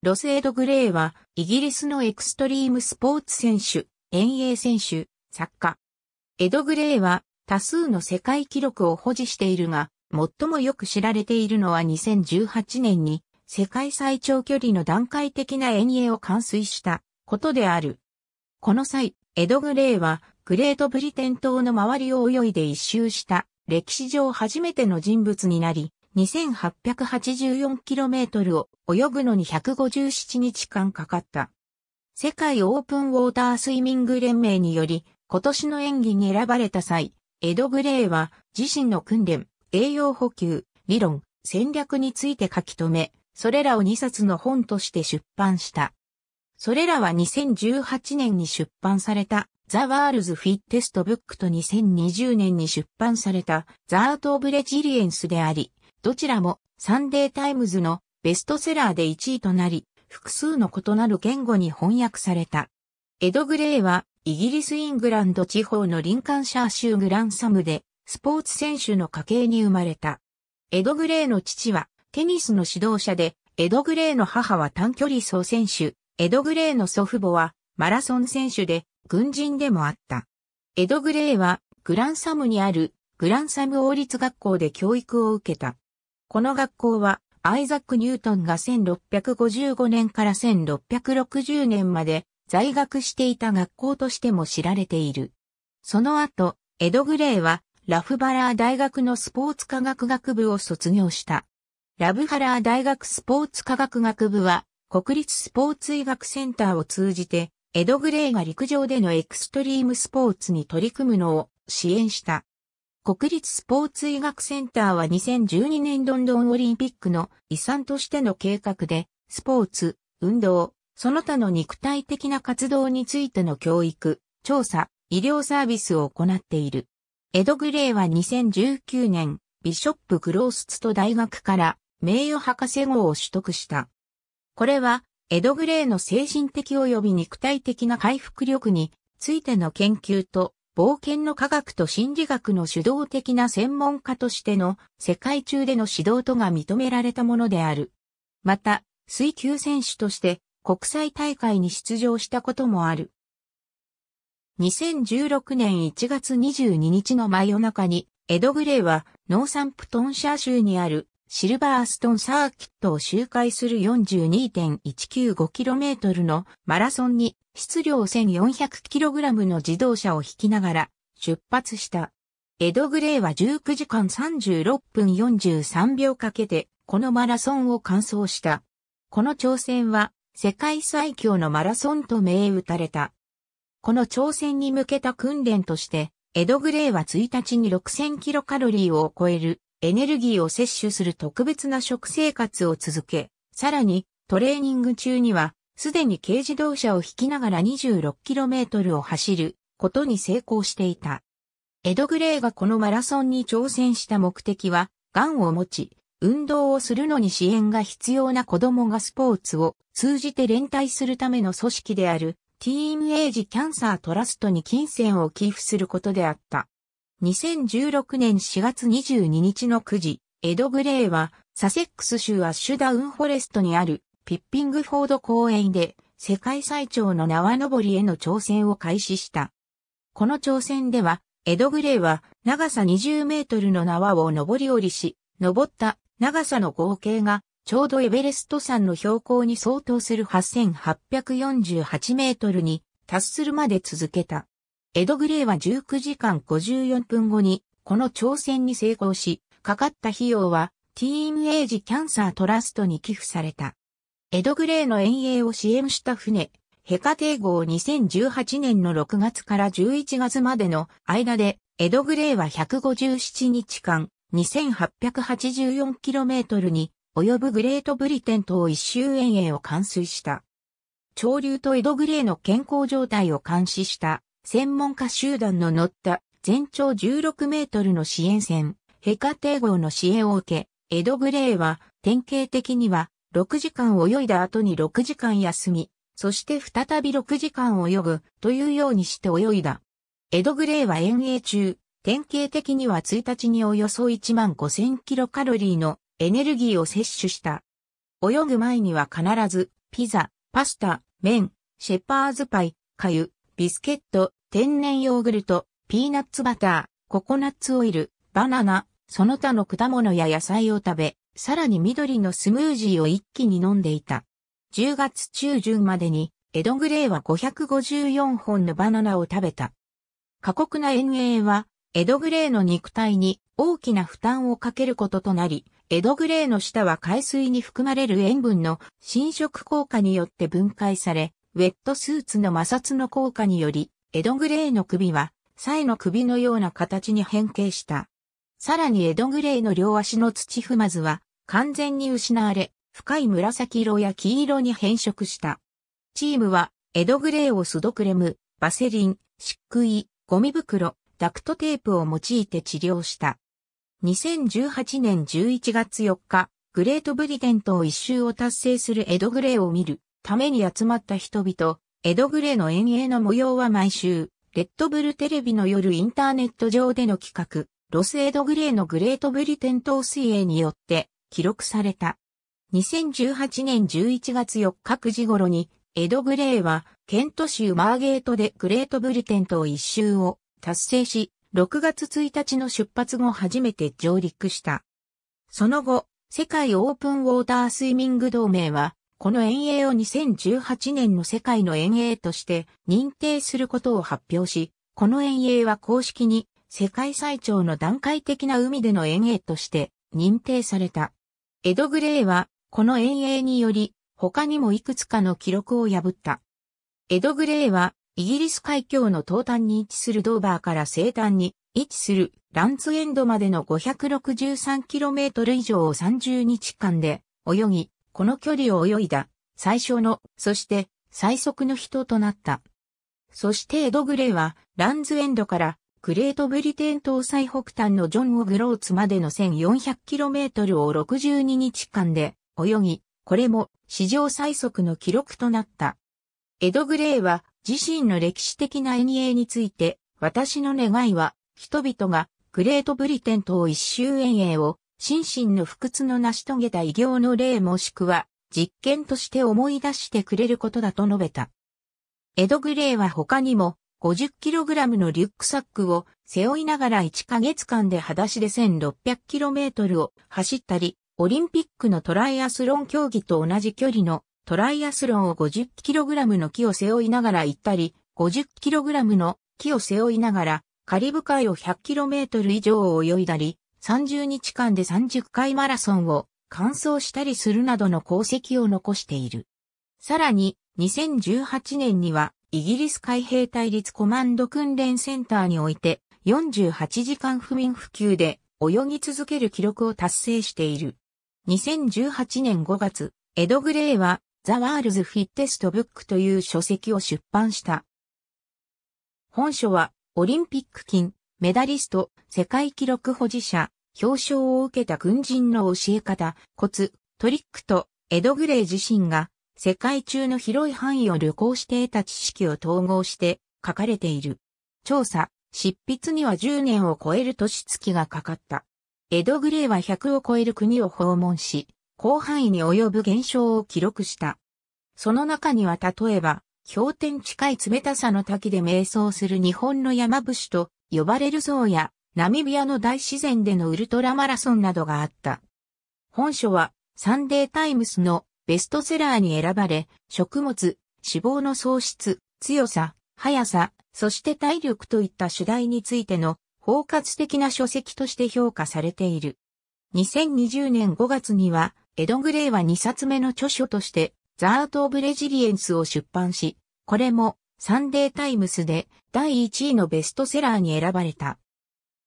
ロセード・グレイは、イギリスのエクストリームスポーツ選手、遠泳選手、作家。エド・グレイは、多数の世界記録を保持しているが、最もよく知られているのは2018年に、世界最長距離の段階的な遠泳を完遂したことである。この際、エド・グレイは、グレートブリテン島の周りを泳いで一周した、歴史上初めての人物になり、2884km を泳ぐのに157日間かかった。世界オープンウォータースイミング連盟により、今年の演技に選ばれた際、エド・グレイは自身の訓練、栄養補給、理論、戦略について書き留め、それらを2冊の本として出版した。それらは2018年に出版された The World's Fittest Book と2020年に出版された The Art of Resilience であり、どちらもサンデータイムズのベストセラーで1位となり、複数の異なる言語に翻訳された。エド・グレイは、イギリス・イングランド地方のリンカンシャー州グランサムで、スポーツ選手の家系に生まれた。エド・グレイの父は、テニスの指導者で、エド・グレイの母は短距離走選手、エド・グレイの祖父母は、マラソン選手で、軍人でもあった。エド・グレイは、グランサムにある、グランサム王立学校で教育を受けた。この学校は、アイザック・ニュートンが1655年から1660年まで在学していた学校としても知られている。その後、エド・グレイはラフバラー大学のスポーツ科学学部を卒業した。ラブハラー大学スポーツ科学学部は国立スポーツ医学センターを通じてエド・グレイが陸上でのエクストリームスポーツに取り組むのを支援した。国立スポーツ医学センターは2012年ロンドンオリンピックの遺産としての計画で、スポーツ、運動、その他の肉体的な活動についての教育、調査、医療サービスを行っている。エド・グレイは2019年、ビショップ・グロースツと大学から名誉博士号を取得した。これは、エド・グレイの精神的及び肉体的な回復力についての研究と冒険の科学と心理学の主導的な専門家としての世界中での指導とが認められたものである。また、水球選手として国際大会に出場したこともある。2016年1月22日の真夜中に、エド・グレイはノーサンプトンシャー州にあるシルバーストンサーキットを周回する 42.195km のマラソンに質量 1400kg の自動車を引きながら出発した。エド・グレイは19時間36分43秒かけてこのマラソンを完走した。この挑戦は世界最強のマラソンと銘打たれた。この挑戦に向けた訓練として、エド・グレイは1日に6000キロカロリーを超えるエネルギーを摂取する特別な食生活を続け、さらにトレーニング中にはすでに軽自動車を引きながら 26km を走ることに成功していた。エド・グレイがこのマラソンに挑戦した目的は、ガンを持ち、運動をするのに支援が必要な子供がスポーツを通じて連帯するための組織であるティーンエイジ・キャンサー・トラストに金銭を寄付することであった。2016年4月22日の9時、エド・グレイはサセックス州アッシュダウンフォレストにあるピッピングフォード公園で世界最長の縄登りへの挑戦を開始した。この挑戦では、エド・グレイは長さ20メートルの縄を登り降りし、登った長さの合計がちょうどエベレスト山の標高に相当する8848メートルに達するまで続けた。エド・グレイは19時間54分後にこの挑戦に成功し、かかった費用は TMA ジキャンサートラストに寄付された。エド・グレーの遠泳を支援した船、ヘカテ号2018年の6月から11月までの間で、エド・グレーは157日間、2884km に及ぶグレートブリテン島一周遠泳を完遂した。潮流とエド・グレーの健康状態を監視した専門家集団の乗った全長16メートルの支援船、ヘカテ号の支援を受け、エド・グレーは典型的には6時間泳いだ後に6時間休み、そして再び6時間泳ぐというようにして泳いだ。エド・グレイは遠泳中、典型的には1日におよそ1万5000キロカロリーのエネルギーを摂取した。泳ぐ前には必ずピザ、パスタ、麺、シェパーズパイ、カユ、ビスケット、天然ヨーグルト、ピーナッツバター、ココナッツオイル、バナナ、その他の果物や野菜を食べ、さらに緑のスムージーを一気に飲んでいた。10月中旬までに、エドグレイは554本のバナナを食べた。過酷な遠泳は、エドグレイの肉体に大きな負担をかけることとなり、エドグレイの舌は海水に含まれる塩分の侵食効果によって分解され、ウェットスーツの摩擦の効果により、エドグレイの首は、サイの首のような形に変形した。さらにエドグレイの両足の土踏まずは、完全に失われ、深い紫色や黄色に変色した。チームは、エドグレーをスドクレム、バセリン、漆喰、ゴミ袋、ダクトテープを用いて治療した。2018年11月4日、グレートブリテン島一周を達成するエドグレーを見るために集まった人々、エドグレーの遠泳の模様は毎週、レッドブルテレビの夜インターネット上での企画、ロスエドグレーのグレートブリテン島水泳によって記録された。2018年11月4日9時頃に、エド・グレイは、ケント州マーゲートでグレートブリテンを一周を達成し、6月1日の出発後初めて上陸した。その後、世界オープンウォータースイミング同盟は、この遠泳を2018年の世界の遠泳として認定することを発表し、この遠泳は公式に世界最長の段階的な海での遠泳として認定された。エド・グレイは、この遠泳により、他にもいくつかの記録を破った。エド・グレイは、イギリス海峡の東端に位置するドーバーから西端に位置するランツエンドまでの 563km 以上を30日間で泳ぎ、この距離を泳いだ最初の、そして最速の人となった。そしてエド・グレイはランズエンドからグレートブリテン島最北端のジョン・オグローツまでの 1400km を62日間で泳ぎ、これも史上最速の記録となった。エド・グレイは自身の歴史的な遠泳について、私の願いは人々がグレートブリテン島一周遠泳を心身の不屈の成し遂げた偉業の例もしくは実験として思い出してくれることだと述べた。エド・グレイは他にも 50kg のリュックサックを背負いながら1ヶ月間で裸足で 1600km を走ったり、オリンピックのトライアスロン競技と同じ距離のトライアスロンを 50kg の木を背負いながら行ったり、50kg の木を背負いながらカリブ海を 100km 以上を泳いだり、30日間で30回マラソンを完走したりするなどの功績を残している。さらに、2018年にはイギリス海兵隊立コマンド訓練センターにおいて48時間不眠不休で泳ぎ続ける記録を達成している。2018年5月、エド・グレイはザ・ワールズ・フィッテスト・ブックという書籍を出版した。本書はオリンピック金、メダリスト、世界記録保持者、表彰を受けた軍人の教え方、コツ、トリックとエド・グレイ自身が世界中の広い範囲を旅行して得た知識を統合して書かれている。調査、執筆には10年を超える年月がかかった。エド・グレイは100を超える国を訪問し、広範囲に及ぶ現象を記録した。その中には例えば、氷点近い冷たさの滝で瞑想する日本の山伏と呼ばれる像や、ナミビアの大自然でのウルトラマラソンなどがあった。本書はサンデータイムスのベストセラーに選ばれ、食物、脂肪の喪失、強さ、速さ、そして体力といった主題についての包括的な書籍として評価されている。2020年5月には、エド・グレイは2冊目の著書として、ザート・オブ・レジリエンスを出版し、これもサンデータイムスで第1位のベストセラーに選ばれた。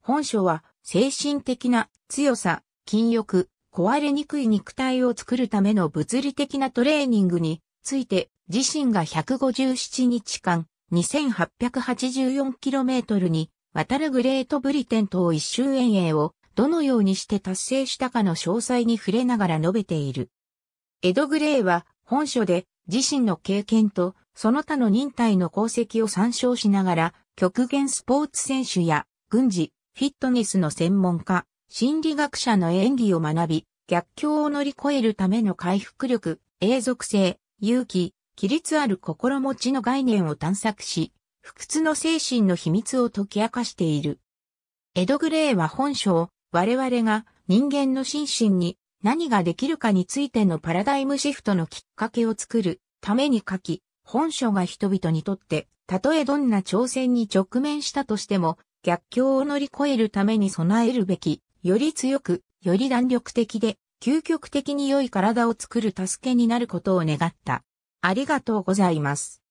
本書は精神的な強さ、禁欲、壊れにくい肉体を作るための物理的なトレーニングについて自身が157日間 2884km に渡るグレートブリテン島一周遠泳をどのようにして達成したかの詳細に触れながら述べている。エド・グレイは本書で自身の経験とその他の忍耐の功績を参照しながら極限スポーツ選手や軍事、フィットネスの専門家、心理学者の演技を学び、逆境を乗り越えるための回復力、永続性、勇気、規律ある心持ちの概念を探索し、不屈の精神の秘密を解き明かしている。エド・グレーは本書を、我々が人間の心身に何ができるかについてのパラダイムシフトのきっかけを作るために書き、本書が人々にとって、たとえどんな挑戦に直面したとしても、逆境を乗り越えるために備えるべきより強く、より弾力的で、究極的に良い体を作る助けになることを願った。ありがとうございます。